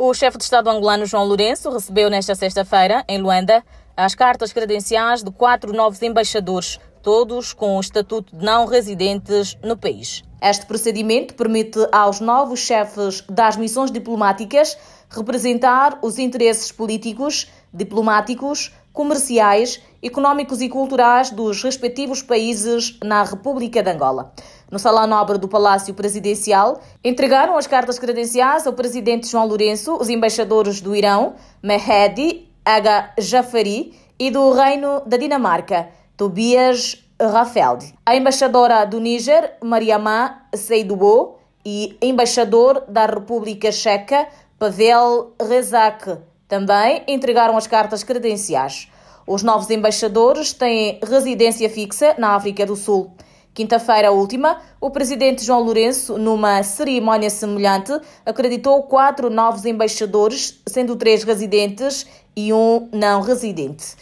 O chefe de Estado angolano João Lourenço recebeu nesta sexta-feira, em Luanda, as cartas credenciais de quatro novos embaixadores, todos com o estatuto de não residentes no país. Este procedimento permite aos novos chefes das missões diplomáticas representar os interesses políticos, diplomáticos, comerciais, econômicos e culturais dos respectivos países na República de Angola. No Salão Nobre do Palácio Presidencial, entregaram as cartas credenciais ao presidente João Lourenço, os embaixadores do Irão, Mehdi Aga Jafari, e do Reino da Dinamarca, Tobias Rafeld. A embaixadora do Níger, Mariamá Seydoubo, e embaixador da República Checa, Pavel Rezak, também entregaram as cartas credenciais. Os novos embaixadores têm residência fixa na África do Sul. Quinta-feira última, o presidente João Lourenço, numa cerimónia semelhante, acreditou quatro novos embaixadores, sendo três residentes e um não residente.